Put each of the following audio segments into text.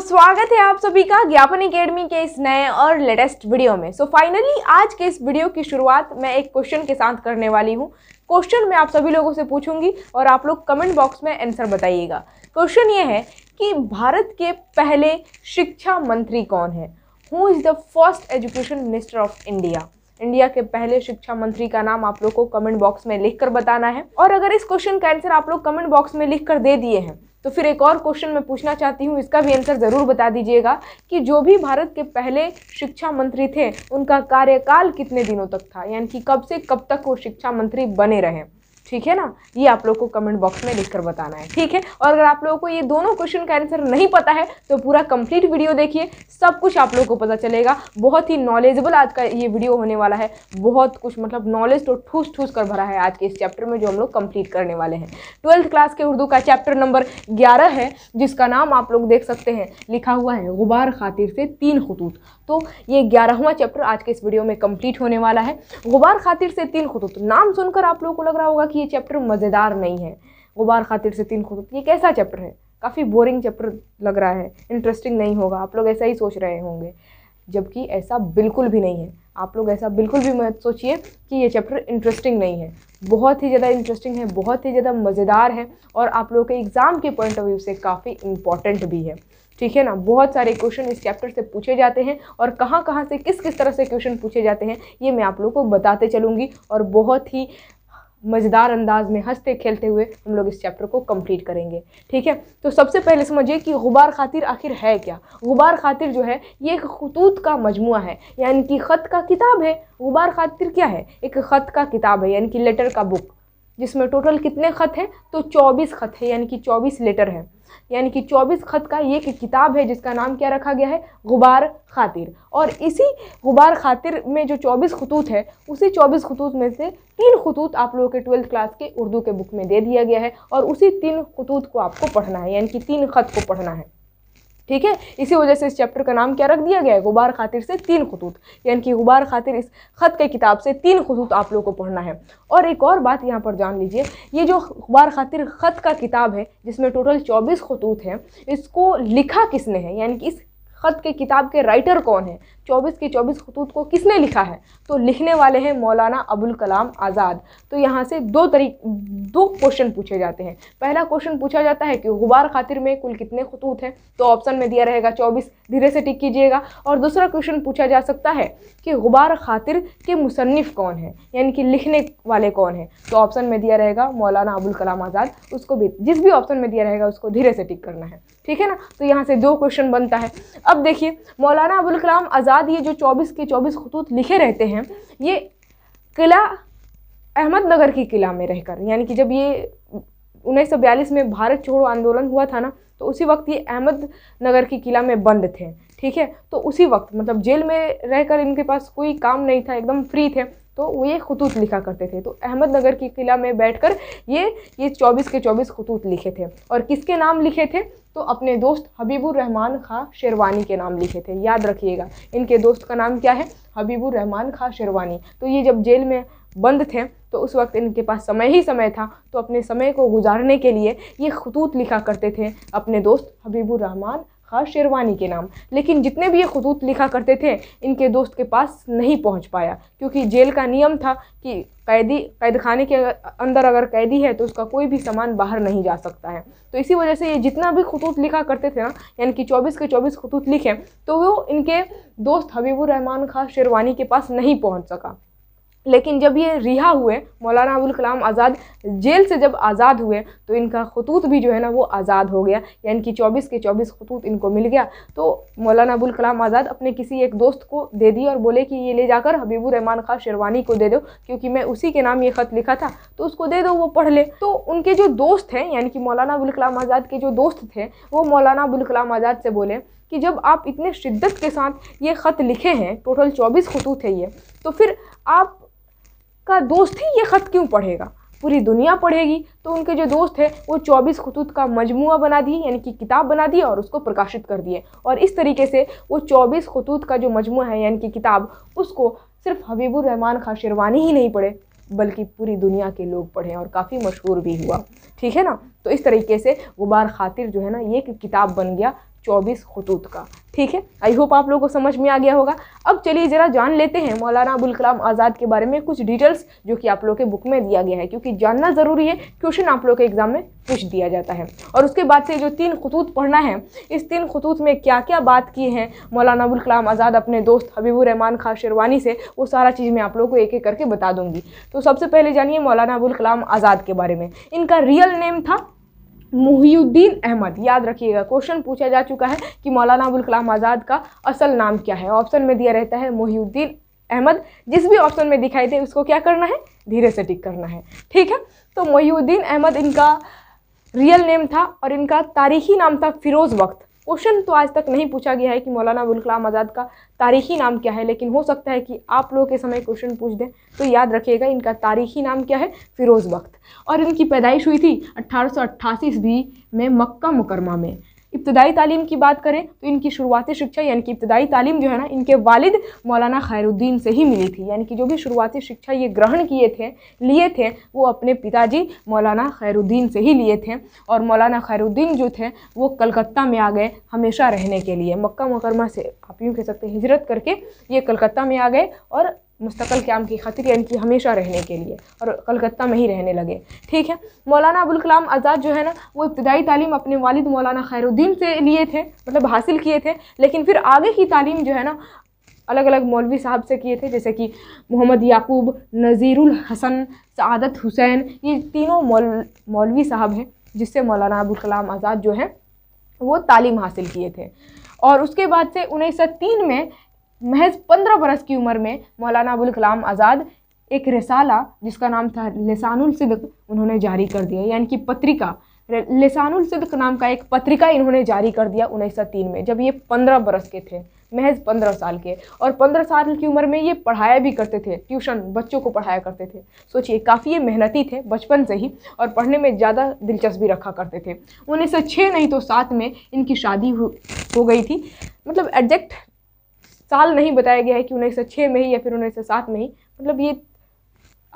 स्वागत है आप सभी का ज्ञापन अकेडमी के इस नए और लेटेस्ट वीडियो में सो so, फाइनली आज के इस वीडियो की शुरुआत मैं एक क्वेश्चन के साथ करने वाली हूँ क्वेश्चन मैं आप सभी लोगों से पूछूंगी और आप लोग कमेंट बॉक्स में आंसर बताइएगा क्वेश्चन ये है कि भारत के पहले शिक्षा मंत्री कौन है who is the first education minister of India India के पहले शिक्षा मंत्री का नाम आप लोग को कमेंट बॉक्स में लिख कर बताना है और अगर इस क्वेश्चन का आंसर आप लोग कमेंट बॉक्स में लिख कर दे दिए हैं तो फिर एक और क्वेश्चन मैं पूछना चाहती हूँ इसका भी आंसर ज़रूर बता दीजिएगा कि जो भी भारत के पहले शिक्षा मंत्री थे उनका कार्यकाल कितने दिनों तक था यानी कि कब से कब तक वो शिक्षा मंत्री बने रहे ठीक है ना ये आप लोग को कमेंट बॉक्स में लिखकर बताना है ठीक है और अगर आप लोगों को ये दोनों क्वेश्चन का आंसर नहीं पता है तो पूरा कंप्लीट वीडियो देखिए सब कुछ आप लोगों को पता चलेगा बहुत ही नॉलेजेबल आज का ये वीडियो होने वाला है बहुत कुछ मतलब नॉलेज तो ठूस ठूस कर भरा है आज के इस चैप्टर में जो हम लोग कंप्लीट करने वाले हैं ट्वेल्थ क्लास के उर्दू का चैप्टर नंबर ग्यारह है जिसका नाम आप लोग देख सकते हैं लिखा हुआ है गुबार खातिर से तीन खतूत तो ये ग्यारहवा चैप्टर आज के इस वीडियो में कंप्लीट होने वाला है गुबार खातिर से तीन खतूत नाम सुनकर आप लोगों को लग रहा होगा कि ये चैप्टर मज़ेदार नहीं है गुबार खातिर से तीन खतूत ये कैसा चैप्टर है काफ़ी बोरिंग चैप्टर लग रहा है इंटरेस्टिंग नहीं होगा आप लोग ऐसा ही सोच रहे होंगे जबकि ऐसा बिल्कुल भी नहीं है आप लोग ऐसा बिल्कुल भी मत सोचिए कि ये चैप्टर इंटरेस्टिंग नहीं है बहुत ही ज़्यादा इंटरेस्टिंग है बहुत ही ज़्यादा मज़ेदार है और आप लोगों के एग्ज़ाम के पॉइंट ऑफ व्यू से काफ़ी इंपॉर्टेंट भी है ठीक है ना बहुत सारे क्वेश्चन इस चैप्टर से पूछे जाते हैं और कहाँ कहाँ से किस किस तरह से क्वेश्चन पूछे जाते हैं ये मैं आप लोगों को बताते चलूँगी और बहुत ही मज़ेदार अंदाज में हंसते खेलते हुए हम लोग इस चैप्टर को कंप्लीट करेंगे ठीक है तो सबसे पहले समझिए कि गुबार खातिर आखिर है क्या गुबार खातिर जो है ये एक खतूत का मजमू है यानी कि ख़त का किताब है गुबार खातिर क्या है एक ख़त का किताब है यानी कि लेटर का बुक जिसमें टोटल कितने ख़त हैं तो 24 ख़त है यानी कि 24 लेटर हैं यानी कि चौबीस ख़त का ये एक किताब है जिसका नाम क्या रखा गया है गुबार खातिर और इसी गुबार खातिर में जो चौबीस खतूत है उसी चौबीस खतूत में से तीन खतूत आप लोगों के ट्वेल्थ क्लास के उर्दू के बुक में दे दिया गया है और उसी तीन खतूत को आपको पढ़ना है यानी कि तीन ख़त को पढ़ना है ठीक है इसी वजह से इस चैप्टर का नाम क्या रख दिया गया है गुबार खातिर से तीन खतूत यानी कि गुबार खातिर इस ख़त के किताब से तीन खतूत आप लोग को पढ़ना है और एक और बात यहाँ पर जान लीजिए ये जो गुबार खातिर ख़त का किताब है जिसमें टोटल चौबीस खतूत हैं इसको लिखा किसने है यानी कि इस ख़त के किताब के राइटर कौन है चौबीस की चौबीस खतूत को किसने लिखा है तो लिखने वाले हैं मौलाना अबुल कलाम आज़ाद तो यहाँ से दो तरी दो क्वेश्चन पूछे जाते हैं पहला क्वेश्चन पूछा जाता है कि गुबार खातिर में कुल कितने खतूत हैं तो ऑप्शन में दिया रहेगा चौबीस धीरे से टिक कीजिएगा और दूसरा क्वेश्चन पूछा जा सकता है कि गुबार खातिर के मुसनफ़ कौन है यानी कि लिखने वाले कौन हैं तो ऑप्शन में दिया रहेगा मौलाना अबुल कलाम आज़ाद उसको भी जिस भी ऑप्शन में दिया रहेगा उसको धीरे से टिक करना है ठीक है ना तो यहाँ से दो क्वेश्चन बनता है अब देखिए मौलाना अबुल कलाम आज़ाद बाद ये जो चौबीस के चौबीस खतूत लिखे रहते हैं ये किला अहमदनगर की किला में रहकर यानी कि जब ये उन्नीस में भारत छोड़ो आंदोलन हुआ था ना तो उसी वक्त ये अहमदनगर की किला में बंद थे ठीक है तो उसी वक्त मतलब जेल में रहकर इनके पास कोई काम नहीं था एकदम फ्री थे तो वो ये खतूत लिखा करते थे तो अहमदनगर की किला में बैठकर ये ये 24 के 24 खतूत लिखे थे और किसके नाम लिखे थे तो अपने दोस्त हबीबुर रहमान खां शेरवानी के नाम लिखे थे याद रखिएगा इनके दोस्त का नाम क्या है हबीबुर रहमान खां शेरवानी तो ये जब जेल में बंद थे तो उस वक्त इनके पास समय ही समय था तो अपने समय को गुजारने के लिए ये खतूत लिखा करते थे अपने दोस्त हबीबुर रहमान था शेरवानी के नाम लेकिन जितने भी ये खतूत लिखा करते थे इनके दोस्त के पास नहीं पहुंच पाया क्योंकि जेल का नियम था कि कैदी कैद खाने के अंदर अगर कैदी है तो उसका कोई भी सामान बाहर नहीं जा सकता है तो इसी वजह से ये जितना भी खतूत लिखा करते थे ना यानी कि चौबीस के चौबीस खतूत लिखे तो वो इनके दोस्त हबीबुलरहमान खां शेरवानी के पास नहीं पहुँच सका लेकिन जब ये रिहा हुए मौलाना अबुल कलाम आज़ाद जेल से जब आज़ाद हुए तो इनका खतूत भी जो है ना वो आज़ाद हो गया यानी कि 24 के 24 खतूत इनको मिल गया तो मौलाना अबुल कलाम आज़ाद अपने किसी एक दोस्त को दे दिए और बोले कि ये ले जाकर हबीबुर रहमान खान शेरवानी को दे दो क्योंकि मैं उसी के नाम ये ख़त लिखा था तो उसको दे दो वो पढ़ ले तो उनके जो दोस्त हैं यानी कि मौलाना अबुल कलाम आज़ाद के जो दोस्त थे वो मौलाना अबुल कलाम आज़ाद से बोले कि जब आप इतने शिद्दत के साथ ये ख़त लिखे हैं टोटल 24 खतूत है ये तो फिर आप का दोस्त ही ये ख़त क्यों पढ़ेगा पूरी दुनिया पढ़ेगी तो उनके जो दोस्त है वो चौबीस खतूत का मजमू बना दिए यानी कि किताब बना दिए और उसको प्रकाशित कर दिए और इस तरीके से वो चौबीस खतूत का जो मजमू है यानी कि किताब उसको सिर्फ हबीबुर रहमान खां शेरवानी ही नहीं पढ़े बल्कि पूरी दुनिया के लोग पढ़े और काफ़ी मशहूर भी हुआ ठीक है ना तो इस तरीके से गुबार खातिर जो है ना ये किताब बन गया चौबीस खतूत का ठीक है आई होप आप लोगों को समझ में आ गया होगा अब चलिए ज़रा जान लेते हैं मौलाना अबुल कलाम आज़ाद के बारे में कुछ डिटेल्स जो कि आप लोग के बुक में दिया गया है क्योंकि जानना ज़रूरी है क्वेश्चन आप लोग के एग्ज़ाम में पूछ दिया जाता है और उसके बाद से जो तीन खतूत पढ़ना है इस तीन खतूत में क्या क्या बात की है मौलाना अबुल कलाम आज़ाद अपने दोस्त हबीबुररहमान खान शेरवानी से वो सारा चीज़ मैं आप लोग को एक एक करके बता दूँगी तो सबसे पहले जानिए मौलाना अबुल कलाम आज़ाद के बारे में इनका रियल नेम था मुहीउद्दीन अहमद याद रखिएगा क्वेश्चन पूछा जा चुका है कि मौलाना अबुल कलाम आज़ाद का असल नाम क्या है ऑप्शन में दिया रहता है मुहीउद्दीन अहमद जिस भी ऑप्शन में दिखाई दे उसको क्या करना है धीरे से टिक करना है ठीक है तो मोहीउद्दीन अहमद इनका रियल नेम था और इनका तारीखी नाम था फिरोज़ वक्त क्वेश्चन तो आज तक नहीं पूछा गया है कि मौलाना अबुल कलाम आज़ाद का तारीखी नाम क्या है लेकिन हो सकता है कि आप लोग के समय क्वेश्चन पूछ दें तो याद रखिएगा इनका तारीखी नाम क्या है फ़िरोज़ वक्त और इनकी पैदाइश हुई थी अट्ठारह ईस्वी में मक्का मुकरमा में इब्तदाई तालीम की बात करें तो इनकी शुरुआती शिक्षा यानी कि इब्तदाई तालीम जो है ना इनके वालिद मौलाना खैरुद्दीन से ही मिली थी यानी कि जो भी शुरुआती शिक्षा ये ग्रहण किए थे लिए थे वो अपने पिताजी मौलाना खैरुद्दीन से ही लिए थे और मौलाना खैरुद्दीन जो थे वो कलकत्ता में आ गए हमेशा रहने के लिए मक्का मुकरमा से आप यूँ कह सकते हैं हिजरत करके ये कलकत्ता में आ गए और मुस्तकिल क्याम की खातिर यानी कि हमेशा रहने के लिए और कलकत्ता में ही रहने लगे ठीक है मौलाना अबुल कलाम आज़ाद जो है ना वो इब्तदाई तालीम अपने वालिद मौलाना खैरुद्दीन से लिए थे मतलब हासिल किए थे लेकिन फिर आगे की तालीम जो है ना अलग अलग मौलवी साहब से किए थे जैसे कि मोहम्मद याकूब नज़ीरुल हसन सदत हुसैन ये तीनों मौल मौलवी साहब हैं जिससे मौलाना अबुल कलाम आज़ाद जो हैं वो तालीम हासिल किए थे और उसके बाद से उन्नीस में महज पंद्रह बरस की उम्र में मौलाना अबुल कलाम आज़ाद एक रसाला जिसका नाम था लसानुल सिद्क उन्होंने जारी कर दिया यानी कि पत्रिका लसानुल सिद्क नाम का एक पत्रिका इन्होंने जारी कर दिया तीन में जब ये पंद्रह बरस के थे महज पंद्रह साल के और पंद्रह साल की उम्र में ये पढ़ाया भी करते थे ट्यूशन बच्चों को पढ़ाया करते थे सोचिए काफ़ी ये मेहनती थे बचपन से ही और पढ़ने में ज़्यादा दिलचस्पी रखा करते थे उन्नीस सौ छः नहीं तो सात में इनकी शादी हो गई थी मतलब एडजेक्ट साल नहीं बताया गया है कि उन्नीस सौ छः में ही या फिर उन्नीस सौ सात में ही मतलब ये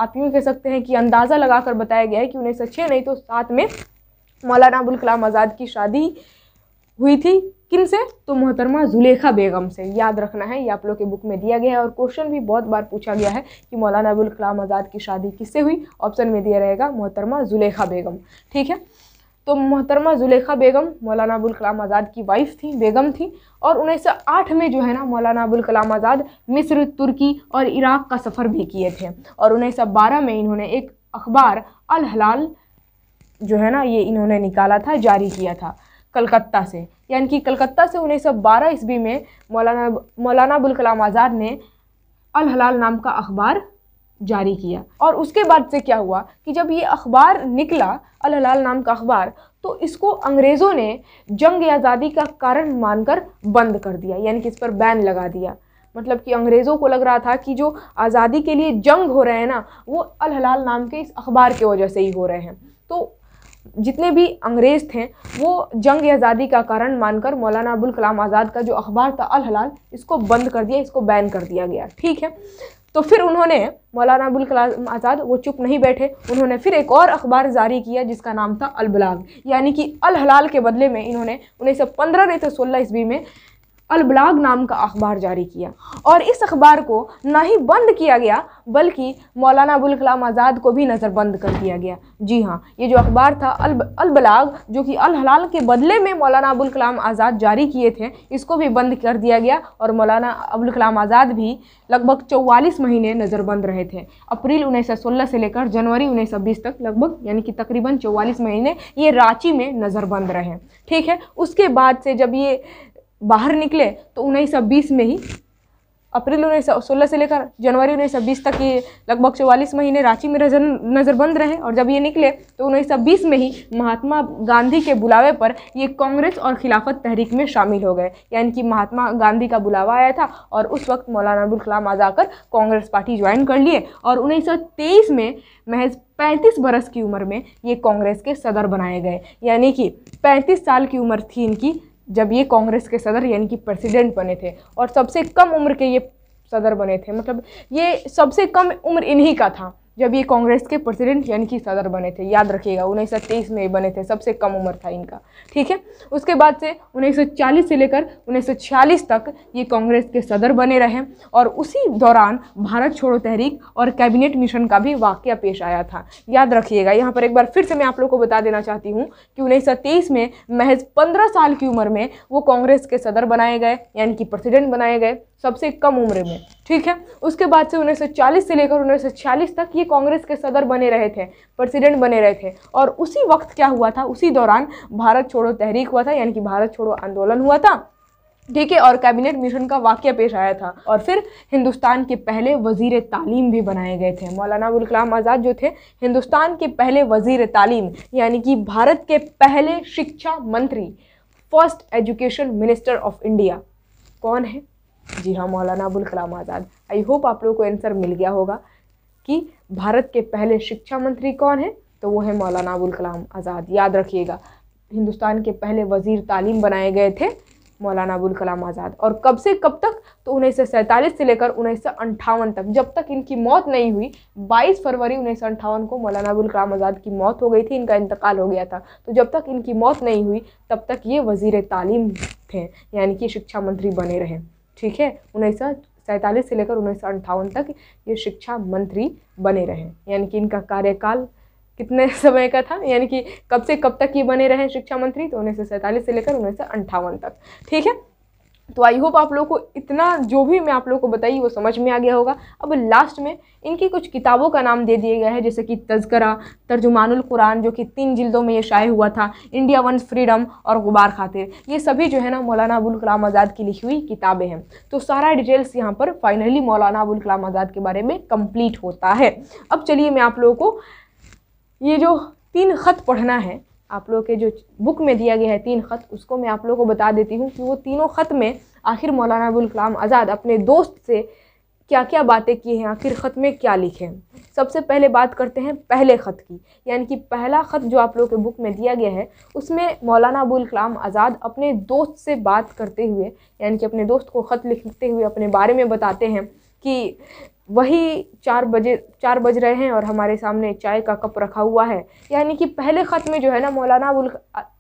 आप यूँ कह सकते हैं कि अंदाज़ा लगाकर बताया गया है कि उन्नीस सौ छः नहीं तो सात में मौलाना अबुल कलाम आज़ाद की शादी हुई थी किन से तो मोहतरमा जुलेखा बेगम से याद रखना है ये आप लोग के बुक में दिया गया है और क्वेश्चन भी बहुत बार पूछा गया है कि मौलाना अबुल कलाम आज़ाद की शादी किससे हुई ऑप्शन में दिया रहेगा मोहतरमा जुलेखा बेगम ठीक है तो मोहतरमा जुलेखा बेगम मौलाना अबुल कलाम आज़ाद की वाइफ थी बेगम थी और उन्नीस सौ आठ में जो है ना मौलाना अबुल कलाम आज़ाद मिस्र तुर्की और इराक़ का सफ़र भी किए थे और उन्नीस सौ बारह में इन्होंने एक अखबार अल हलाल जो है ना ये इन्होंने निकाला था जारी किया था कलकत्ता से यानी कि कलकत्ता से उन्नीस सौ बारह ईस्वी में मौलाना मौलाना अबुल कलाम आज़ाद ने अल हलाल नाम का अखबार जारी किया और उसके बाद से क्या हुआ कि जब ये अखबार निकला अल हलाल नाम का अखबार तो इसको अंग्रेज़ों ने जंग आज़ादी का कारण मानकर बंद कर दिया यानी कि इस पर बैन लगा दिया मतलब कि अंग्रेज़ों को लग रहा था कि जो आज़ादी के लिए जंग हो रहे हैं ना वो अल हलाल नाम के इस अखबार की वजह से ही हो रहे हैं तो जितने भी अंग्रेज़ थे वो जंग आज़ादी का कारण मानकर मौलाना अबुल कलाम आज़ाद का जो अखबार था अल हलाल इसको बंद कर दिया इसको बैन कर दिया गया ठीक है तो फिर उन्होंने मौलाना अबुल कलाम आज़ाद वो चुप नहीं बैठे उन्होंने फिर एक और अखबार जारी किया जिसका नाम था अलबलाग यानी कि अल हलाल के बदले में इन्होंने उन्नीस सौ पंद्रह नहीं तो सोलह ईस्वी में अलबलाग नाम का अखबार जारी किया और इस अखबार को ना ही बंद किया गया बल्कि मौलाना अबुल कलाम आज़ाद को भी नज़रबंद कर दिया गया जी हाँ ये जो अखबार था अल अलबलाग जो कि अल हलाल के बदले में मौलाना अबुल कलाम आज़ाद जारी किए थे इसको भी बंद कर दिया गया और मौलाना अबुल कलाम आज़ाद भी लगभग चौवालीस महीने नज़रबंद रहे थे अप्रैल उन्नीस से लेकर जनवरी उन्नीस तक लगभग यानी कि तकरीबन चौवालीस महीने ये रांची में नज़रबंद रहे ठीक है उसके बाद से जब ये बाहर निकले तो उन्नीस सौ बीस में ही अप्रैल उन्नीस सौ सोलह से लेकर जनवरी उन्नीस सौ बीस तक ये लगभग चौवालीस महीने रांची में नजर नज़रबंद रहे और जब ये निकले तो उन्नीस सौ बीस में ही महात्मा गांधी के बुलावे पर ये कांग्रेस और खिलाफत तहरीक में शामिल हो गए यानी कि महात्मा गांधी का बुलावा आया था और उस वक्त मौलाना अबुल कलाम आज़ाद आकर कांग्रेस पार्टी ज्वाइन कर लिए और उन्नीस सौ तेईस में महज पैंतीस बरस की उम्र में ये कांग्रेस के सदर बनाए गए यानी कि पैंतीस साल की उम्र थी इनकी जब ये कांग्रेस के सदर यानी कि प्रेसिडेंट बने थे और सबसे कम उम्र के ये सदर बने थे मतलब ये सबसे कम उम्र इन्हीं का था जब ये कांग्रेस के प्रेसिडेंट यानी कि सदर बने थे याद रखिएगा उन्नीस में बने थे सबसे कम उम्र था इनका ठीक है उसके बाद से 1940 से लेकर 1946 तक ये कांग्रेस के सदर बने रहे और उसी दौरान भारत छोड़ो तहरीक और कैबिनेट मिशन का भी वाक्य पेश आया था याद रखिएगा यहाँ पर एक बार फिर से मैं आप लोग को बता देना चाहती हूँ कि उन्नीस में महज पंद्रह साल की उम्र में वो कांग्रेस के सदर बनाए गए यानी कि प्रेसिडेंट बनाए गए सबसे कम उम्र में ठीक है उसके बाद से उन्नीस से लेकर उन्नीस तक ये कांग्रेस के सदर बने रहे थे प्रेसिडेंट बने रहे थे और उसी वक्त क्या हुआ था उसी दौरान भारत छोड़ो तहरीक हुआ था यानी कि भारत छोड़ो आंदोलन हुआ था ठीक है और कैबिनेट मिशन का वाक्य पेश आया था और फिर हिंदुस्तान के पहले वजीर तालीम भी बनाए गए थे मौलाना अबुल कलाम आज़ाद जो थे हिंदुस्तान के पहले वजीर तालीम यानी कि भारत के पहले शिक्षा मंत्री first education minister of India कौन है जी हाँ मौलाना अबुल कलाम आज़ाद आई होप आप लोगों को आंसर मिल गया होगा कि भारत के पहले शिक्षा मंत्री कौन है तो वो है मौलाना अबुल कलाम आज़ाद याद रखिएगा हिंदुस्तान के पहले वज़ीर तालीम बनाए गए थे मौलाना अबुल कलाम आज़ाद और कब से कब तक तो उन्नीस सौ सैंतालीस से लेकर उन्नीस सौ अंठावन तक जब तक इनकी मौत नहीं हुई 22 फरवरी उन्नीस सौ अंठावन को मौलाना अबुल कलाम आज़ाद की मौत हो गई थी इनका इंतकाल हो गया था तो जब तक इनकी मौत नहीं हुई तब तक ये वजीर तालीम थे यानी कि शिक्षा मंत्री बने रहे ठीक है उन्नीस सैंतालीस से लेकर उन्नीस सौ अंठावन तक ये शिक्षा मंत्री बने रहे यानी कि इनका कार्यकाल कितने समय का था यानी कि कब से कब तक ये बने रहे शिक्षा मंत्री तो उन्नीस सौ सैंतालीस से लेकर उन्नीस सौ अंठावन तक ठीक है तो आई होप आप लोग को इतना जो भी मैं आप लोग को बताई वो समझ में आ गया होगा अब लास्ट में इनकी कुछ किताबों का नाम दे दिए गए हैं जैसे कि तस्करा तर्जुमानुल कुरान जो कि तीन जिल्दों में ये शाये हुआ था इंडिया वन फ्रीडम और गुबार खातिर ये सभी जो है ना मौलाना अबुल कलाम आज़ाद की लिखी हुई किताबें हैं तो सारा डिटेल्स यहाँ पर फाइनली मौलाना अबुल कलाम आज़ाद के बारे में कम्प्लीट होता है अब चलिए मैं आप लोगों को ये जो तीन ख़त पढ़ना है आप लोग के जो बुक में दिया गया है तीन ख़त उसको मैं आप लोगों को बता देती हूँ कि वो तीनों ख़त में आखिर मौलाना अबुल कलाम आज़ाद अपने दोस्त से क्या क्या बातें की हैं आखिर ख़त में क्या लिखे हैं सबसे पहले बात करते हैं पहले ख़त की यानी कि पहला ख़त जो आप लोगों के बुक में दिया गया है उसमें मौलाना अबुल कलाम आज़ाद अपने दोस्त से बात करते हुए यानी कि अपने दोस्त को ख़त लिखते हुए अपने बारे में बताते हैं कि वही चार बजे चार बज रहे हैं और हमारे सामने चाय का कप रखा हुआ है यानी कि पहले ख़त में जो है ना मौलाना अबुल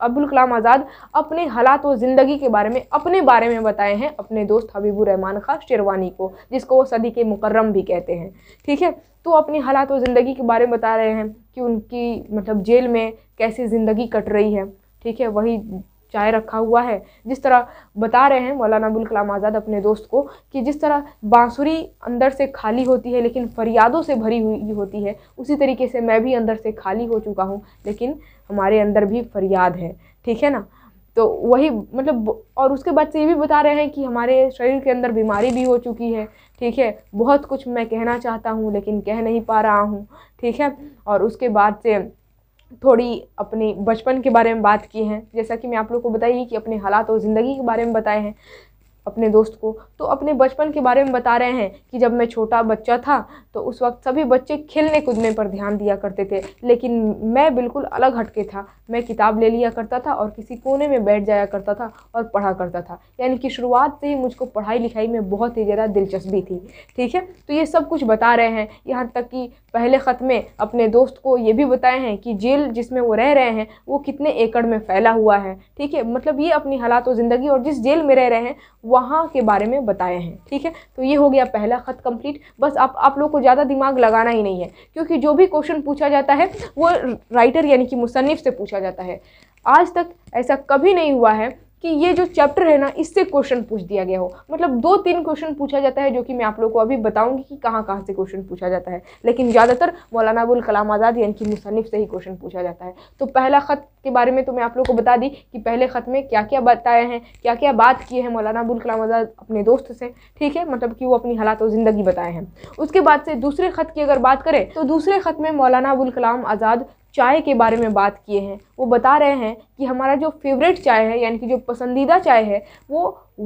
अबुल कलाम आज़ाद अपने हालात व ज़िंदगी के बारे में अपने बारे में बताए हैं अपने दोस्त हबीबुर रहमान शेरवानी को जिसको वो सदी के मुकर्रम भी कहते हैं ठीक है तो अपने हालात व ज़िंदगी के बारे में बता रहे हैं कि उनकी मतलब जेल में कैसी ज़िंदगी कट रही है ठीक है वही चाय रखा हुआ है जिस तरह बता रहे हैं मौलाना अबुल कलाम आज़ाद अपने दोस्त को कि जिस तरह बांसुरी अंदर से खाली होती है लेकिन फरियादों से भरी हुई होती है उसी तरीके से मैं भी अंदर से खाली हो चुका हूँ लेकिन हमारे अंदर भी फरियाद है ठीक है ना तो वही मतलब और उसके बाद से ये भी बता रहे हैं कि हमारे शरीर के अंदर बीमारी भी हो चुकी है ठीक है बहुत कुछ मैं कहना चाहता हूँ लेकिन कह नहीं पा रहा हूँ ठीक है और उसके बाद से थोड़ी अपनी बचपन के बारे में बात की हैं जैसा कि मैं आप लोग को बताई कि अपने हालात और ज़िंदगी के बारे में बताए हैं अपने दोस्त को तो अपने बचपन के बारे में बता रहे हैं कि जब मैं छोटा बच्चा था तो उस वक्त सभी बच्चे खेलने कूदने पर ध्यान दिया करते थे लेकिन मैं बिल्कुल अलग हटके था मैं किताब ले लिया करता था और किसी कोने में बैठ जाया करता था और पढ़ा करता था यानी कि शुरुआत से ही मुझको पढ़ाई लिखाई में बहुत ही ज़्यादा दिलचस्पी थी ठीक है तो ये सब कुछ बता रहे हैं यहाँ तक कि पहले ख़त में अपने दोस्त को ये भी बताए हैं कि जेल जिसमें वो रह रहे हैं वो कितने एकड़ में फैला हुआ है ठीक है मतलब ये अपनी हालात व ज़िंदगी और जिस जेल में रह रहे हैं वह वहाँ के बारे में बताए हैं ठीक है तो ये हो गया पहला ख़त कंप्लीट बस आप आप लोग को ज़्यादा दिमाग लगाना ही नहीं है क्योंकि जो भी क्वेश्चन पूछा जाता है वो राइटर यानी कि मुसनफ़ से पूछा जाता है आज तक ऐसा कभी नहीं हुआ है कि ये जो चैप्टर है ना इससे क्वेश्चन पूछ दिया गया हो मतलब दो तीन क्वेश्चन पूछा जाता है जो कि मैं आप लोग को अभी बताऊंगी कि कहाँ कहाँ से क्वेश्चन पूछा जाता है लेकिन ज़्यादातर मौलाना अबुल कलाम आज़ाद यानी कि मुसनफ़ से ही क्वेश्चन पूछा जाता है तो पहला ख़त के बारे में तो मैं आप लोग को बता दी कि पहले ख़त में क्या क्या बताए हैं क्या क्या बात किए हैं मौलाना अबुल कलाम आज़ाद अपने दोस्त से ठीक है मतलब कि वो अपनी हालात और ज़िंदगी बताए हैं उसके बाद से दूसरे ख़त की अगर बात करें तो दूसरे ख़त में मौलाना अबुल कलाम आज़ाद चाय के बारे में बात किए हैं वो बता रहे हैं कि हमारा जो फेवरेट चाय है यानी कि जो पसंदीदा चाय है वो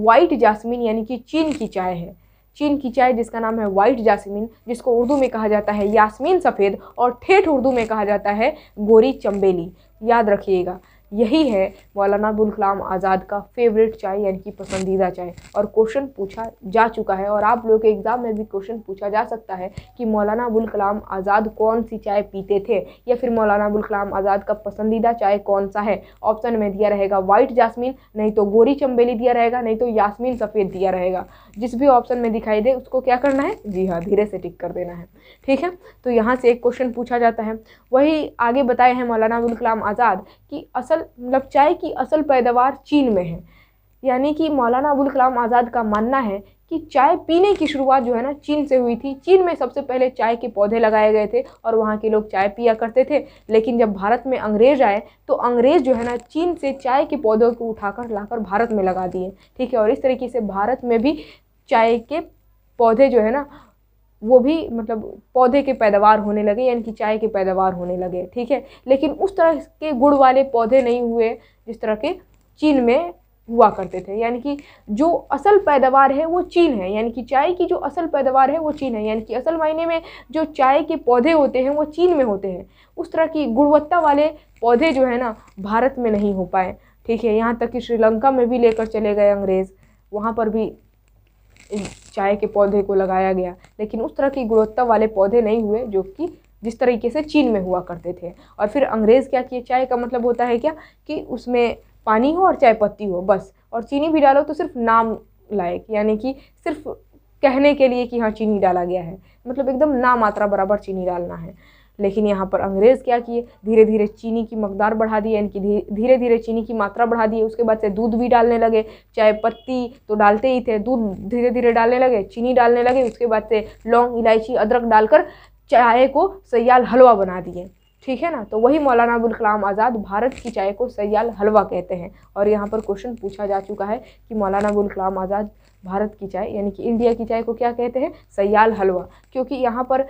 वाइट जासमिन यानी कि चीन की चाय है चीन की चाय जिसका नाम है वाइट जासमिन जिसको उर्दू में कहा जाता है यासमीन सफ़ेद और ठेठ उर्दू में कहा जाता है गोरी चंबेली याद रखिएगा यही है मौलाना अबुल कलाम आज़ाद का फेवरेट चाय यानी कि पसंदीदा चाय और क्वेश्चन पूछा जा चुका है और आप लोगों के एग्ज़ाम में भी क्वेश्चन पूछा जा सकता है कि मौलाना अबुल कलाम आज़ाद कौन सी चाय पीते थे या फिर मौलाना अबुल कलाम आज़ाद का पसंदीदा चाय कौन सा है ऑप्शन में दिया रहेगा वाइट जासमीन नहीं तो गोरी चंबेली दिया रहेगा नहीं तो यासमीन सफ़ेद दिया रहेगा जिस भी ऑप्शन में दिखाई दे उसको क्या करना है जी हाँ धीरे से टिक कर देना है ठीक है तो यहाँ से एक क्वेश्चन पूछा जाता है वही आगे बताए हैं मौलाना अबुल कलाम आज़ाद कि असल मतलब चाय की असल पैदावार चीन में है यानी कि मौलाना अबुल कलाम आज़ाद का मानना है कि चाय पीने की शुरुआत जो है ना चीन से हुई थी चीन में सबसे पहले चाय के पौधे लगाए गए थे और वहाँ के लोग चाय पिया करते थे लेकिन जब भारत में अंग्रेज़ आए तो अंग्रेज़ जो है ना चीन से चाय के पौधों को उठाकर लाकर भारत में लगा दिए ठीक है और इस तरीके से भारत में भी चाय के पौधे जो है ना वो भी मतलब पौधे के पैदावार होने लगे यानी कि चाय के पैदावार होने लगे ठीक है लेकिन उस तरह के गुड़ वाले पौधे नहीं हुए जिस तरह के चीन में हुआ करते थे यानी कि जो असल पैदावार है वो चीन है यानी कि चाय की जो असल पैदावार है वो चीन है यानी कि असल मायने में जो चाय के पौधे होते हैं वो चीन में होते हैं उस तरह की गुणवत्ता वाले पौधे जो है ना भारत में नहीं हो पाए ठीक है यहाँ तक कि श्रीलंका में भी लेकर चले गए अंग्रेज़ वहाँ पर भी चाय के पौधे को लगाया गया लेकिन उस तरह की गुणवत्ता वाले पौधे नहीं हुए जो कि जिस तरीके से चीन में हुआ करते थे और फिर अंग्रेज़ क्या किए चाय का मतलब होता है क्या कि उसमें पानी हो और चाय पत्ती हो बस और चीनी भी डालो तो सिर्फ नाम लायक यानी कि सिर्फ कहने के लिए कि हाँ चीनी डाला गया है मतलब एकदम ना मात्रा बराबर चीनी डालना है लेकिन यहाँ पर अंग्रेज़ क्या किए धीरे धीरे चीनी की मकदार बढ़ा दी यानी कि धीरे धीरे चीनी की मात्रा बढ़ा दी उसके बाद से दूध भी डालने लगे चाय पत्ती तो डालते ही थे दूध धीरे धीरे डालने लगे चीनी डालने लगे उसके बाद से लौंग इलायची अदरक डालकर चाय को सयाल हलवा बना दिए ठीक है ना तो वही मौलाना अबुल कलाम आज़ाद भारत की चाय को सयाल हलवा कहते हैं और यहाँ पर क्वेश्चन पूछा जा चुका है कि मौलाना अबुल कलाम आज़ाद भारत की चाय यानी कि इंडिया की चाय को क्या कहते हैं सयाल हलवा क्योंकि यहाँ पर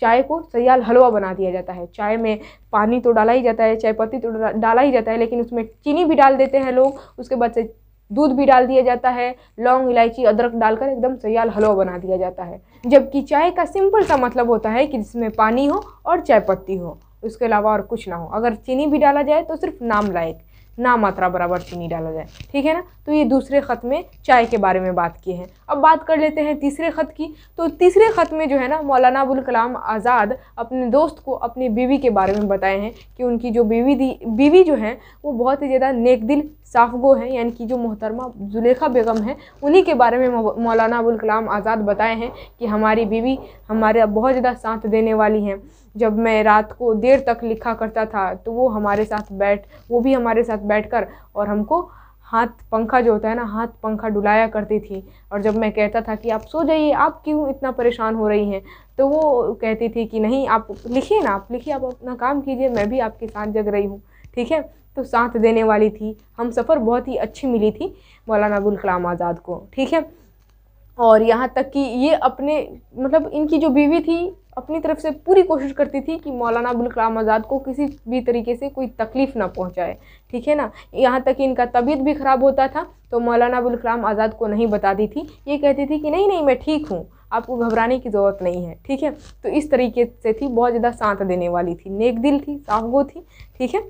चाय को सयाल हलवा बना दिया जाता है चाय में पानी तो डाला ही जाता है चाय पत्ती तो डाला ही जाता है लेकिन उसमें चीनी भी डाल देते हैं लोग उसके बाद से दूध भी डाल दिया जाता है लौंग इलायची अदरक डालकर एकदम सयाल हलवा बना दिया जाता है जबकि चाय का सिंपल सा मतलब होता है कि जिसमें पानी हो और चाय पत्ती हो उसके अलावा और कुछ ना हो अगर चीनी भी डाला जाए तो सिर्फ नाम लायक ना मात्रा बराबर चीनी डाला जाए ठीक है ना तो ये दूसरे ख़त में चाय के बारे में बात की है अब बात कर लेते हैं तीसरे ख़त की तो तीसरे ख़त में जो है ना मौलाना अबुल कलाम आज़ाद अपने दोस्त को अपनी बीवी के बारे में बताए हैं कि उनकी जो बीवी दी बीवी जो है वो बहुत ही ज़्यादा नेक दिल साफ गो है यानी कि जो मोहतरमा जुलेखा बेगम है उन्हीं के बारे में मौलाना अबुल कलाम आज़ाद बताए हैं कि हमारी बीवी हमारे बहुत ज़्यादा साथ देने वाली हैं जब मैं रात को देर तक लिखा करता था तो वो हमारे साथ बैठ वो भी हमारे साथ बैठ कर और हमको हाथ पंखा जो होता है ना हाथ पंखा डुलाया करती थी और जब मैं कहता था कि आप सो जाइए आप क्यों इतना परेशान हो रही हैं तो वो कहती थी कि नहीं आप लिखिए ना आप लिखिए आप अपना काम कीजिए मैं भी आपके साथ जग रही हूँ ठीक है तो साथ देने वाली थी हम सफ़र बहुत ही अच्छी मिली थी मौलाना अबुल कलाम आज़ाद को ठीक है और यहाँ तक कि ये अपने मतलब इनकी जो बीवी थी अपनी तरफ से पूरी कोशिश करती थी कि मौलाना अबुल कलाम आज़ाद को किसी भी तरीके से कोई तकलीफ़ ना पहुंचाए ठीक है ना यहाँ तक कि इनका तबीयत भी ख़राब होता था तो मौलाना अबुल कलाम आज़ाद को नहीं बताती थी ये कहती थी कि नहीं नहीं मैं ठीक हूँ आपको घबराने की ज़रूरत नहीं है ठीक है तो इस तरीके से थी बहुत ज़्यादा सांत देने वाली थी नेक दिल थी गो थी ठीक है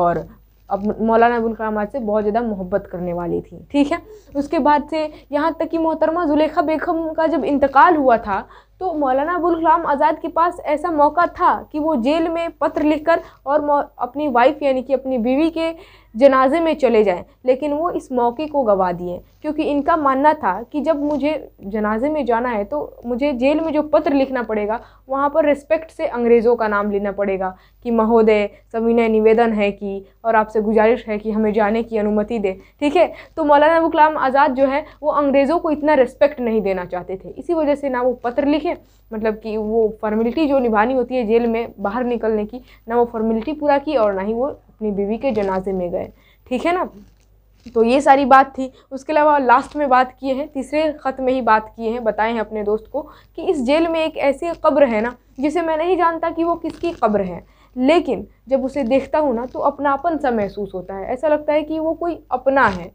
और अब मौलाना अबुल कलाम आज़ाद से बहुत ज़्यादा मोहब्बत करने वाली थी ठीक है उसके बाद से यहाँ तक कि मोहतरमा जुलेखा बेगम का जब इंतकाल हुआ था तो मौलाना अबुल कलाम आज़ाद के पास ऐसा मौका था कि वो जेल में पत्र लिखकर और अपनी वाइफ यानी कि अपनी बीवी के जनाजे में चले जाएं लेकिन वो इस मौके को गवा दिए क्योंकि इनका मानना था कि जब मुझे जनाजे में जाना है तो मुझे जेल में जो पत्र लिखना पड़ेगा वहाँ पर रिस्पेक्ट से अंग्रेज़ों का नाम लेना पड़ेगा कि महोदय सविनय निवेदन है कि और आपसे गुजारिश है कि हमें जाने की अनुमति दें ठीक है तो मौलाना अबू कलाम आज़ाद जो है वो अंग्रेज़ों को इतना रिस्पेक्ट नहीं देना चाहते थे इसी वजह से ना वो पत्र लिखे मतलब कि वो फॉर्मेलिटी जो निभानी होती है जेल में बाहर निकलने की ना वो फॉर्मेलिटी पूरा की और ना ही वो अपनी बीवी के जनाजे में गए ठीक है ना तो ये सारी बात थी उसके अलावा लास्ट में बात किए हैं तीसरे ख़त में ही बात किए हैं बताए हैं अपने दोस्त को कि इस जेल में एक ऐसी कब्र है ना जिसे मैं नहीं जानता कि वो किसकी कब्र है लेकिन जब उसे देखता हूँ ना तो अपनापन सा महसूस होता है ऐसा लगता है कि वो कोई अपना है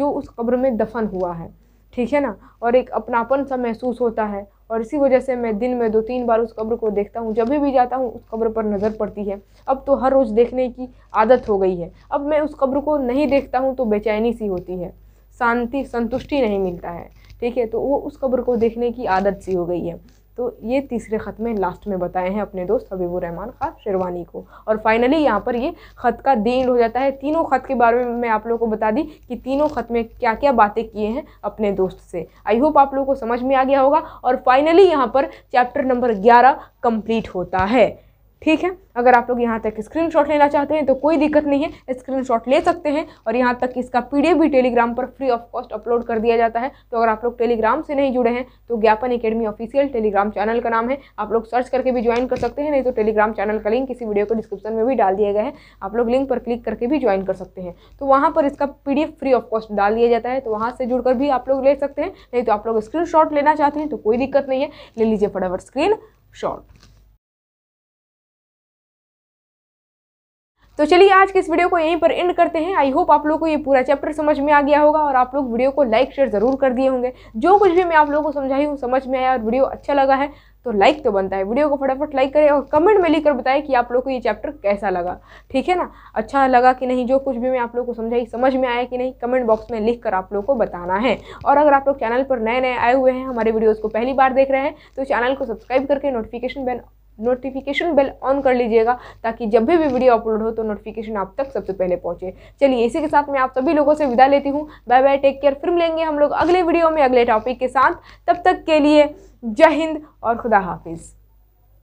जो उस कब्र में दफन हुआ है ठीक है ना और एक अपनापन सा महसूस होता है और इसी वजह से मैं दिन में दो तीन बार उस कब्र को देखता हूँ जब भी जाता हूँ उस कब्र पर नज़र पड़ती है अब तो हर रोज़ देखने की आदत हो गई है अब मैं उस कब्र को नहीं देखता हूँ तो बेचैनी सी होती है शांति संतुष्टि नहीं मिलता है ठीक है तो वो उस कब्र को देखने की आदत सी हो गई है तो ये तीसरे ख़त में लास्ट में बताए हैं अपने दोस्त हबीबू रहमान खान शेरवानी को और फाइनली यहाँ पर ये ख़त का दे हो जाता है तीनों ख़त के बारे में मैं आप लोगों को बता दी कि तीनों ख़त में क्या क्या बातें किए हैं अपने दोस्त से आई होप आप लोगों को समझ में आ गया होगा और फाइनली यहाँ पर चैप्टर नंबर ग्यारह कम्प्लीट होता है ठीक है अगर आप लोग यहाँ तक स्क्रीनशॉट लेना चाहते हैं तो कोई दिक्कत नहीं है स्क्रीनशॉट ले सकते हैं और यहाँ तक इसका पीडीएफ भी टेलीग्राम पर फ्री ऑफ कॉस्ट अपलोड कर दिया जाता है तो अगर आप लोग टेलीग्राम से नहीं जुड़े हैं तो ज्ञापन अकेडमी ऑफिशियल टेलीग्राम चैनल का नाम है आप लोग सर्च करके भी ज्वाइन कर सकते हैं नहीं तो टेलीग्राम चैनल का लिंक किसी वीडियो को डिस्क्रिप्शन में भी डाल दिया गया है आप लोग लिंक पर क्लिक करके भी ज्वाइन कर सकते हैं तो वहाँ पर इसका पी फ्री ऑफ कॉस्ट डाल दिया जाता है तो वहाँ से जुड़कर भी आप लोग ले सकते हैं नहीं तो आप लोग स्क्रीन लेना चाहते हैं तो कोई दिक्कत नहीं है ले लीजिए फटाफट स्क्रीन शॉट तो चलिए आज के इस वीडियो को यहीं पर एंड करते हैं आई होप आप लोग को ये पूरा चैप्टर समझ में आ गया होगा और आप लोग वीडियो को लाइक शेयर ज़रूर कर दिए होंगे जो कुछ भी मैं आप लोगों को समझाई हूँ समझ में आया और वीडियो अच्छा लगा है तो लाइक तो बनता है वीडियो को फटाफट लाइक करें और कमेंट में लिखकर बताएं कि आप लोग को ये चैप्टर कैसा लगा ठीक है ना अच्छा लगा कि नहीं जो कुछ भी मैं आप लोग को समझाई समझ में आया कि नहीं कमेंट बॉक्स में लिख कर आप लोग को बताना है और अगर आप लोग चैनल पर नए नए आए हुए हैं हमारे वीडियोज़ को पहली बार देख रहे हैं तो चैनल को सब्सक्राइब करके notification bell notification bell on कर लीजिएगा ताकि जब भी भी वीडियो अपलोड हो तो नोटिफिकेशन आप तक सबसे पहले पहुंचे चलिए इसी के साथ मैं आप सभी लोगों से विदा लेती हूँ बाय बाय टेक केयर फिर मिलेंगे हम लोग अगले वीडियो में अगले टॉपिक के साथ तब तक के लिए जय हिंद और खुदा हाफिज़